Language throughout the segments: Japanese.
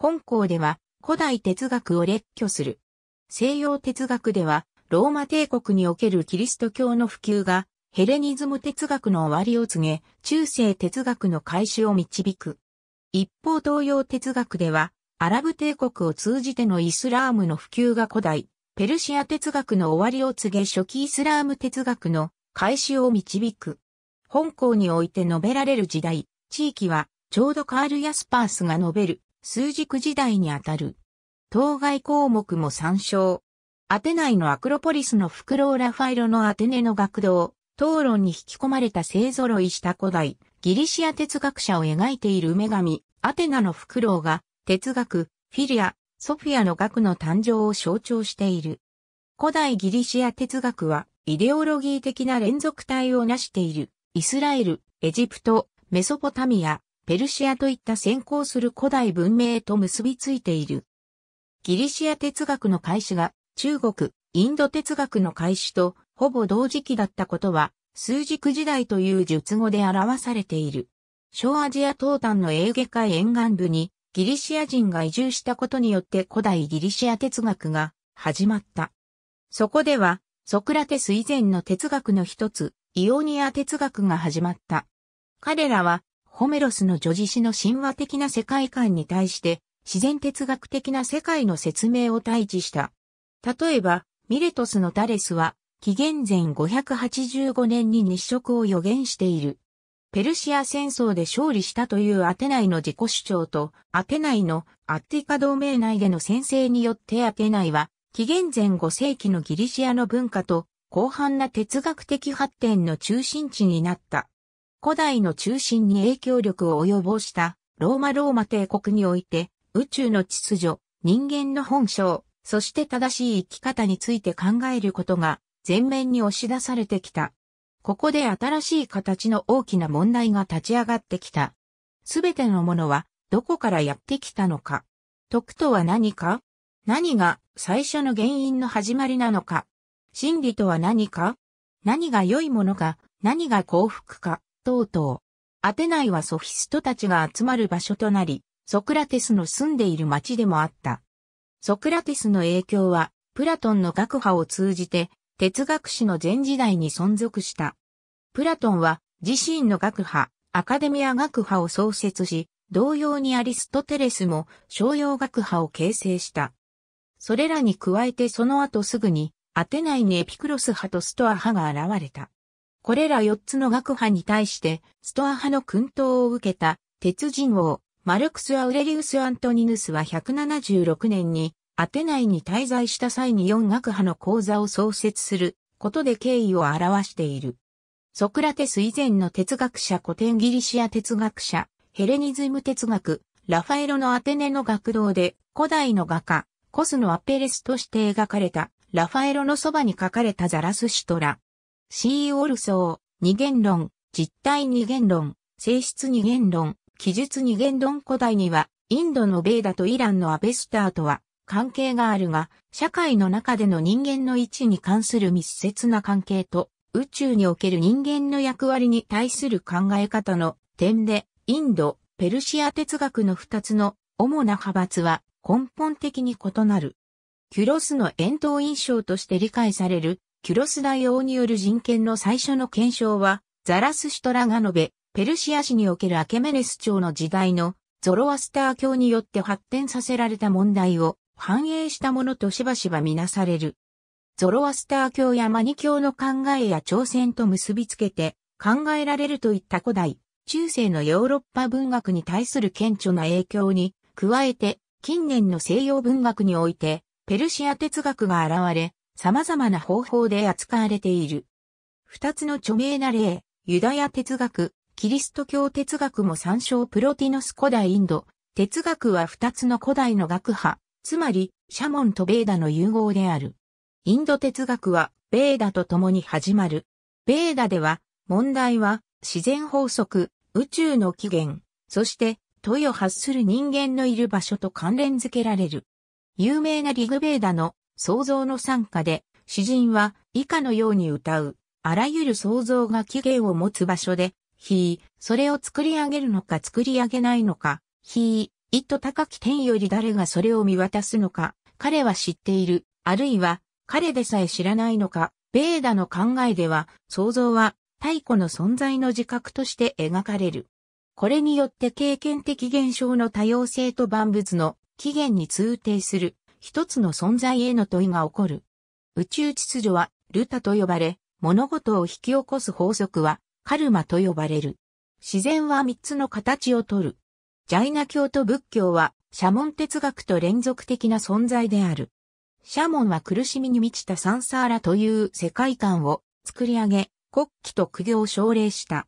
本校では古代哲学を列挙する。西洋哲学では、ローマ帝国におけるキリスト教の普及が、ヘレニズム哲学の終わりを告げ、中世哲学の開始を導く。一方東洋哲学では、アラブ帝国を通じてのイスラームの普及が古代、ペルシア哲学の終わりを告げ初期イスラーム哲学の開始を導く。本校において述べられる時代、地域は、ちょうどカール・ヤスパースが述べる、数軸時代にあたる。当該項目も参照。アテナイのアクロポリスのフクローラファイロのアテネの学童、討論に引き込まれた勢揃いした古代、ギリシア哲学者を描いている女神、アテナのフクロウが、哲学、フィリア、ソフィアの学の誕生を象徴している。古代ギリシア哲学は、イデオロギー的な連続体を成している、イスラエル、エジプト、メソポタミア、ペルシアといった先行する古代文明と結びついている。ギリシア哲学の開始が中国、インド哲学の開始とほぼ同時期だったことは、数軸時代という術語で表されている。小アジア東端のエーゲ海沿岸部にギリシア人が移住したことによって古代ギリシア哲学が始まった。そこではソクラテス以前の哲学の一つ、イオニア哲学が始まった。彼らはホメロスの叙事詩の神話的な世界観に対して、自然哲学的な世界の説明を対峙した。例えば、ミレトスのタレスは、紀元前585年に日食を予言している。ペルシア戦争で勝利したというアテナイの自己主張と、アテナイのアッティカ同盟内での先制によってアテナイは、紀元前5世紀のギリシアの文化と、広範な哲学的発展の中心地になった。古代の中心に影響力を及ぼしたローマローマ帝国において宇宙の秩序、人間の本性、そして正しい生き方について考えることが前面に押し出されてきた。ここで新しい形の大きな問題が立ち上がってきた。すべてのものはどこからやってきたのか徳とは何か何が最初の原因の始まりなのか真理とは何か何が良いものか何が幸福かとうとう。アテナイはソフィストたちが集まる場所となり、ソクラテスの住んでいる町でもあった。ソクラテスの影響は、プラトンの学派を通じて、哲学史の前時代に存続した。プラトンは、自身の学派、アカデミア学派を創設し、同様にアリストテレスも商用学派を形成した。それらに加えてその後すぐに、アテナイにエピクロス派とストア派が現れた。これら4つの学派に対して、ストア派の訓導を受けた、鉄人王、マルクス・アウレリウス・アントニヌスは176年に、アテナイに滞在した際に4学派の講座を創設することで敬意を表している。ソクラテス以前の哲学者古典ギリシア哲学者、ヘレニズム哲学、ラファエロのアテネの学童で古代の画家、コスのアペレスとして描かれたラファエロのそばに書かれたザラスシトラ、C. オルソー、二元論、実体二元論、性質二元論、記述二元論古代には、インドのベーダとイランのアベスターとは関係があるが、社会の中での人間の位置に関する密接な関係と、宇宙における人間の役割に対する考え方の点で、インド、ペルシア哲学の二つの主な派閥は根本的に異なる。キュロスの遠筒印象として理解されるキュロス大王による人権の最初の検証は、ザラスシュトラガノベ、ペルシア市におけるアケメネス朝の時代のゾロアスター教によって発展させられた問題を反映したものとしばしばみなされる。ゾロアスター教やマニ教の考えや挑戦と結びつけて考えられるといった古代、中世のヨーロッパ文学に対する顕著な影響に加えて近年の西洋文学においてペルシア哲学が現れ、様々な方法で扱われている。二つの著名な例、ユダヤ哲学、キリスト教哲学も参照プロティノス古代インド、哲学は二つの古代の学派、つまり、シャモンとベーダの融合である。インド哲学は、ベーダと共に始まる。ベーダでは、問題は、自然法則、宇宙の起源、そして、問いを発する人間のいる場所と関連づけられる。有名なリグベーダの創造の参加で、詩人は以下のように歌う。あらゆる創造が起源を持つ場所で、ひ、それを作り上げるのか作り上げないのか、ひ、意と高き天より誰がそれを見渡すのか、彼は知っている、あるいは彼でさえ知らないのか、ベーダの考えでは、創造は太古の存在の自覚として描かれる。これによって経験的現象の多様性と万物の起源に通底する一つの存在への問いが起こる。宇宙秩序はルタと呼ばれ、物事を引き起こす法則はカルマと呼ばれる。自然は三つの形をとる。ジャイナ教と仏教は、社ン哲学と連続的な存在である。社ンは苦しみに満ちたサンサーラという世界観を作り上げ、国旗と苦行を奨励した。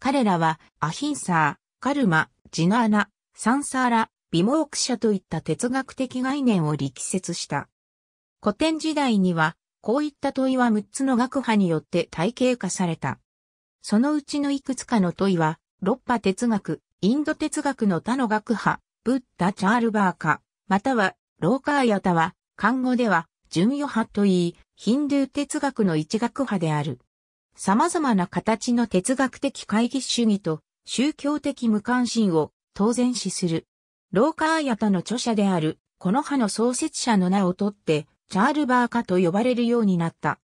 彼らは、アヒンサー、カルマ、ジナーナ、サンサーラ、美目者といった哲学的概念を力説した。古典時代には、こういった問いは6つの学派によって体系化された。そのうちのいくつかの問いは、六波哲学、インド哲学の他の学派、ブッダ・チャールバーカ、または、ローカーヤタは、漢語では、純余派といい、ヒンドゥー哲学の一学派である。様々な形の哲学的会議主義と宗教的無関心を当然視するローカーヤタの著者である、この派の創設者の名をとって、チャールバーカと呼ばれるようになった。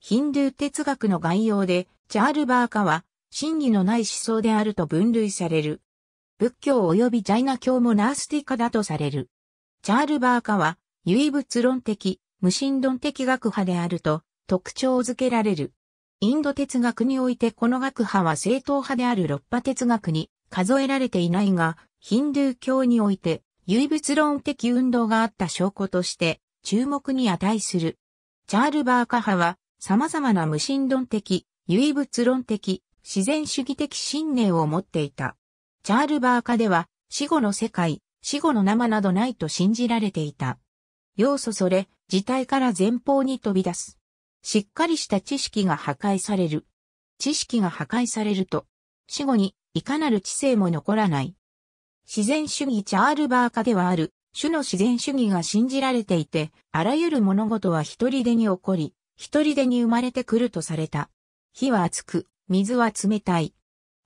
ヒンドゥー哲学の概要で、チャールバーカは、真理のない思想であると分類される。仏教及びジャイナ教もナースティカだとされる。チャールバーカは、唯物論的、無神論的学派であると特徴づけられる。インド哲学においてこの学派は正統派である六派哲学に数えられていないが、ヒンドゥー教において唯物論的運動があった証拠として注目に値する。チャールバーカ派は様々な無神論的、唯物論的、自然主義的信念を持っていた。チャールバーカでは死後の世界、死後の生などないと信じられていた。要素それ、自体から前方に飛び出す。しっかりした知識が破壊される。知識が破壊されると、死後にいかなる知性も残らない。自然主義チャールバーカではある、種の自然主義が信じられていて、あらゆる物事は一人でに起こり、一人でに生まれてくるとされた。火は熱く、水は冷たい。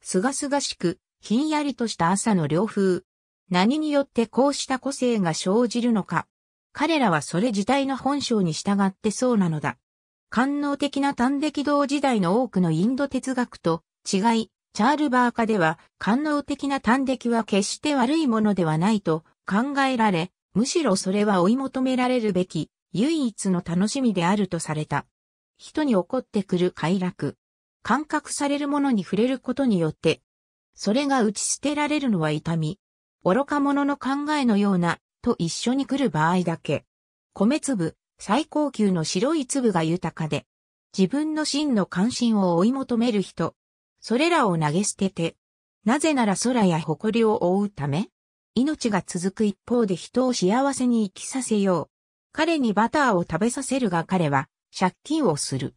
すがすがしく、ひんやりとした朝の涼風。何によってこうした個性が生じるのか。彼らはそれ自体の本性に従ってそうなのだ。官能的な短歴道時代の多くのインド哲学と違い、チャールバー化では、官能的な端的は決して悪いものではないと考えられ、むしろそれは追い求められるべき、唯一の楽しみであるとされた。人に起こってくる快楽。感覚されるものに触れることによって、それが打ち捨てられるのは痛み。愚か者の考えのような、と一緒に来る場合だけ。米粒、最高級の白い粒が豊かで、自分の真の関心を追い求める人、それらを投げ捨てて、なぜなら空や誇りを覆うため、命が続く一方で人を幸せに生きさせよう。彼にバターを食べさせるが彼は借金をする。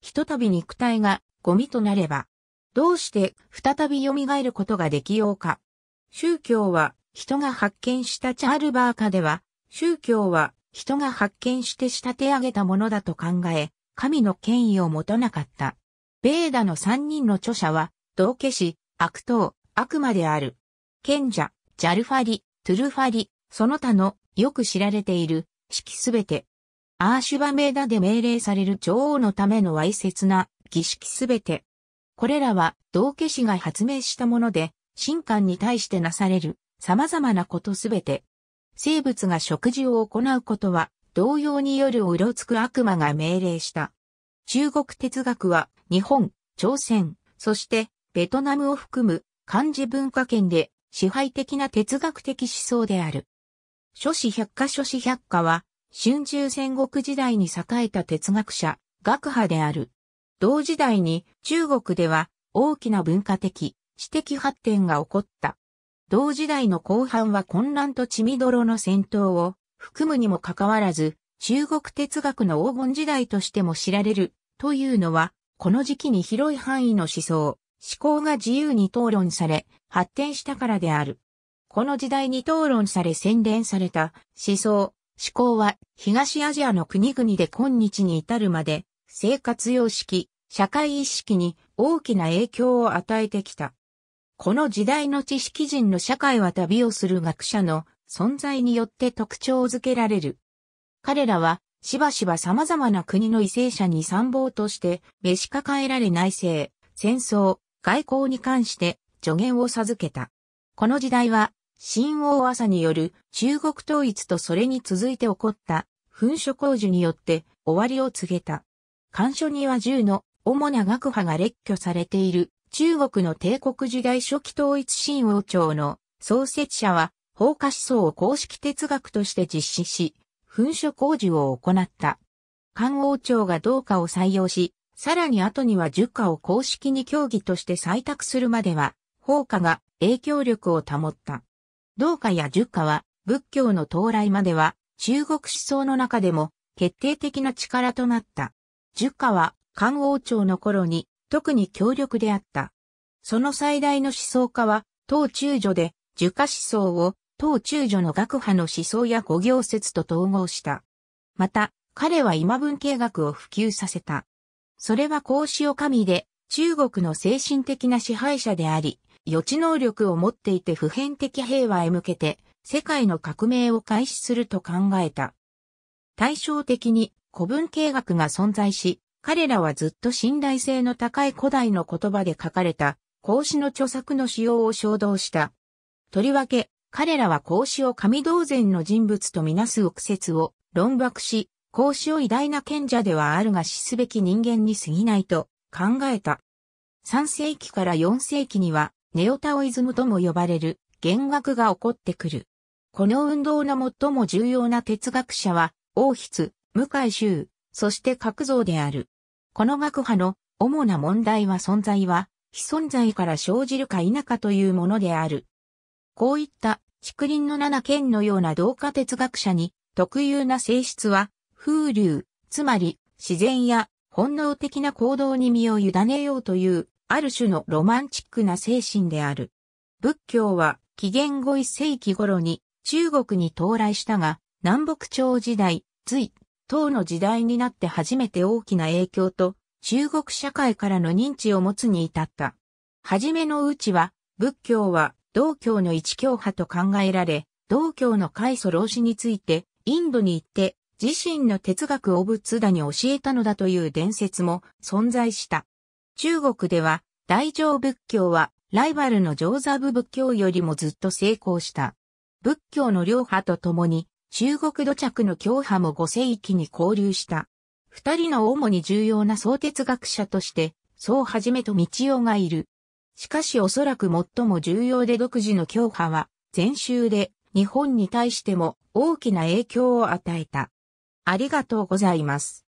ひとたび肉体がゴミとなれば、どうして再び蘇ることができようか。宗教は人が発見したチャールバーカでは、宗教は人が発見して仕立て上げたものだと考え、神の権威を持たなかった。ベーダの三人の著者は、道化師、悪党、悪魔である。賢者、ジャルファリ、トゥルファリ、その他の、よく知られている、式すべて。アーシュバメーダで命令される女王のためのわいせつな、儀式すべて。これらは、道化師が発明したもので、神官に対してなされる、様々なことすべて。生物が食事を行うことは、同様に夜をうろつく悪魔が命令した。中国哲学は日本、朝鮮、そしてベトナムを含む漢字文化圏で支配的な哲学的思想である。諸子百科諸子百科は春秋戦国時代に栄えた哲学者、学派である。同時代に中国では大きな文化的、知的発展が起こった。同時代の後半は混乱と血みどろの戦闘を含むにもかかわらず、中国哲学の黄金時代としても知られるというのは、この時期に広い範囲の思想、思考が自由に討論され、発展したからである。この時代に討論され洗練された思想、思考は東アジアの国々で今日に至るまで生活様式、社会意識に大きな影響を与えてきた。この時代の知識人の社会は旅をする学者の存在によって特徴づけられる。彼らは、しばしば様々な国の為政者に参謀として、召し抱えられ内政、戦争、外交に関して助言を授けた。この時代は、新王朝による中国統一とそれに続いて起こった噴書工事によって終わりを告げた。干書には10の主な学派が列挙されている中国の帝国時代初期統一新王朝の創設者は、法華思想を公式哲学として実施し、噴所工事を行った。官王庁が同課を採用し、さらに後には10を公式に競技として採択するまでは、放火が影響力を保った。同課や10は仏教の到来までは中国思想の中でも決定的な力となった。10は漢王朝の頃に特に強力であった。その最大の思想家は、当中女で儒家思想を当中女の学派の思想や五行説と統合した。また、彼は今文系学を普及させた。それは孔子を神で、中国の精神的な支配者であり、予知能力を持っていて普遍的平和へ向けて、世界の革命を開始すると考えた。対照的に古文系学が存在し、彼らはずっと信頼性の高い古代の言葉で書かれた、孔子の著作の使用を衝動した。とりわけ、彼らは孔子を神道前の人物とみなす憶説を論爆し、孔子を偉大な賢者ではあるが死すべき人間に過ぎないと考えた。3世紀から4世紀には、ネオタオイズムとも呼ばれる言学が起こってくる。この運動の最も重要な哲学者は、王筆、向井周、そして角像である。この学派の主な問題は存在は、非存在から生じるか否かというものである。こういった竹林の七県のような同化哲学者に特有な性質は風流、つまり自然や本能的な行動に身を委ねようというある種のロマンチックな精神である。仏教は紀元後1世紀頃に中国に到来したが南北朝時代、い、唐の時代になって初めて大きな影響と中国社会からの認知を持つに至った。はじめのうちは仏教は道教の一教派と考えられ、道教の開祖老子について、インドに行って、自身の哲学を仏陀に教えたのだという伝説も存在した。中国では、大乗仏教は、ライバルの上座部仏教よりもずっと成功した。仏教の両派とともに、中国土着の教派も五世紀に交流した。二人の主に重要な総哲学者として、そうはじめと道夫がいる。しかしおそらく最も重要で独自の教派は、禅宗で日本に対しても大きな影響を与えた。ありがとうございます。